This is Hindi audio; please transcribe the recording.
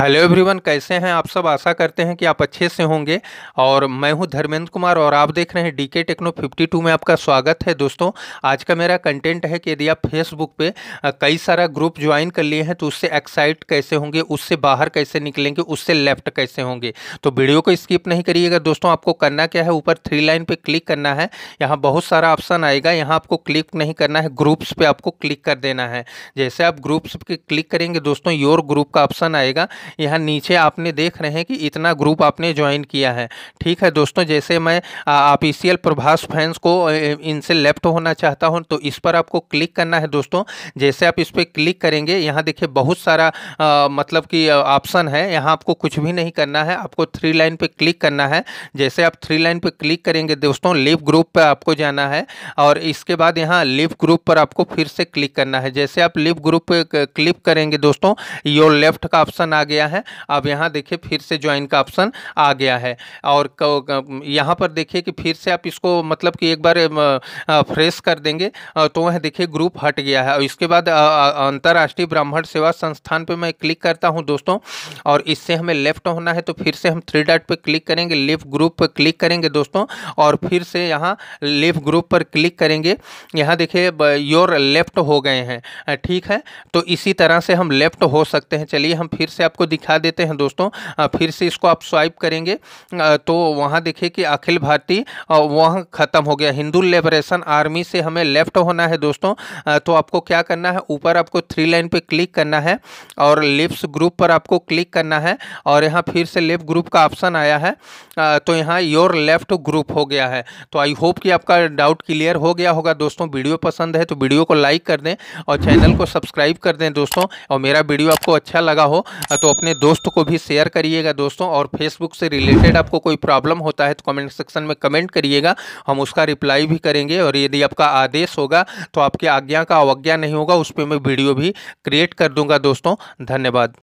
हेलो एवरीवन कैसे हैं आप सब आशा करते हैं कि आप अच्छे से होंगे और मैं हूं धर्मेंद्र कुमार और आप देख रहे हैं डीके टेक्नो 52 में आपका स्वागत है दोस्तों आज का मेरा कंटेंट है कि यदि आप फेसबुक पे कई सारा ग्रुप ज्वाइन कर लिए हैं तो उससे एक्साइट कैसे होंगे उससे बाहर कैसे निकलेंगे उससे लेफ्ट कैसे होंगे तो वीडियो को स्किप नहीं करिएगा दोस्तों आपको करना क्या है ऊपर थ्री लाइन पर क्लिक करना है यहाँ बहुत सारा ऑप्शन आएगा यहाँ आपको क्लिक नहीं करना है ग्रुप्स पर आपको क्लिक कर देना है जैसे आप ग्रुप्स पर क्लिक करेंगे दोस्तों योर ग्रुप का ऑप्शन आएगा यहाँ नीचे आपने देख रहे हैं कि इतना ग्रुप आपने ज्वाइन किया है ठीक है दोस्तों जैसे मैं आप ई e प्रभास फैंस को इनसे लेफ्ट होना चाहता हूँ तो इस पर आपको क्लिक करना है दोस्तों जैसे आप इस पर क्लिक करेंगे यहाँ देखिए बहुत सारा आ, मतलब कि ऑप्शन है यहाँ आपको कुछ भी नहीं करना है आपको थ्री लाइन पे क्लिक करना है जैसे आप थ्री लाइन पे क्लिक करेंगे दोस्तों लिव ग्रुप पर आपको जाना है और इसके बाद यहाँ लिव ग्रुप पर आपको फिर से क्लिक करना है जैसे आप लिव ग्रुप पर क्लिक करेंगे दोस्तों योर लेफ्ट का ऑप्शन आ गया गया है अब यहाँ देखिए फिर से ज्वाइन का ऑप्शन आ गया है और यहाँ पर देखिए कि फिर से आप इसको मतलब कि एक बार फ्रेश कर देंगे तो वह देखिए ग्रुप हट गया है और इसके बाद अंतर्राष्ट्रीय ब्राह्मण सेवा संस्थान पर मैं क्लिक करता हूँ दोस्तों और इससे हमें लेफ्ट होना है तो फिर से हम थ्री डाट पर क्लिक करेंगे लिव ग्रुप पर क्लिक करेंगे दोस्तों और फिर से यहाँ लिव ग्रुप पर क्लिक करेंगे यहाँ देखिए योर लेफ्ट हो गए हैं ठीक है तो इसी तरह से हम लेफ्ट हो सकते हैं चलिए हम फिर से आपको दिखा देते हैं दोस्तों फिर से इसको आप स्वाइप करेंगे तो वहाँ देखिए कि अखिल भारतीय वहाँ ख़त्म हो गया हिंदू लिबरेशन आर्मी से हमें लेफ्ट होना है दोस्तों तो आपको क्या करना है ऊपर आपको थ्री लाइन पर क्लिक करना है और लिप्स ग्रुप पर आपको क्लिक करना है और यहाँ फिर से लेफ्ट ग्रुप का ऑप्शन आया है तो यहाँ योर लेफ्ट ग्रुप हो गया है तो आई होप कि आपका डाउट क्लियर हो गया होगा दोस्तों वीडियो पसंद है तो वीडियो को लाइक कर दें और चैनल को सब्सक्राइब कर दें दोस्तों और मेरा वीडियो आपको अच्छा लगा हो तो अपने दोस्त को भी शेयर करिएगा दोस्तों और फेसबुक से रिलेटेड आपको कोई प्रॉब्लम होता है तो कमेंट सेक्शन में कमेंट करिएगा हम उसका रिप्लाई भी करेंगे और यदि आपका आदेश होगा तो आपकी आज्ञा का अवज्ञा नहीं होगा उस पर मैं वीडियो भी क्रिएट कर दूंगा दोस्तों धन्यवाद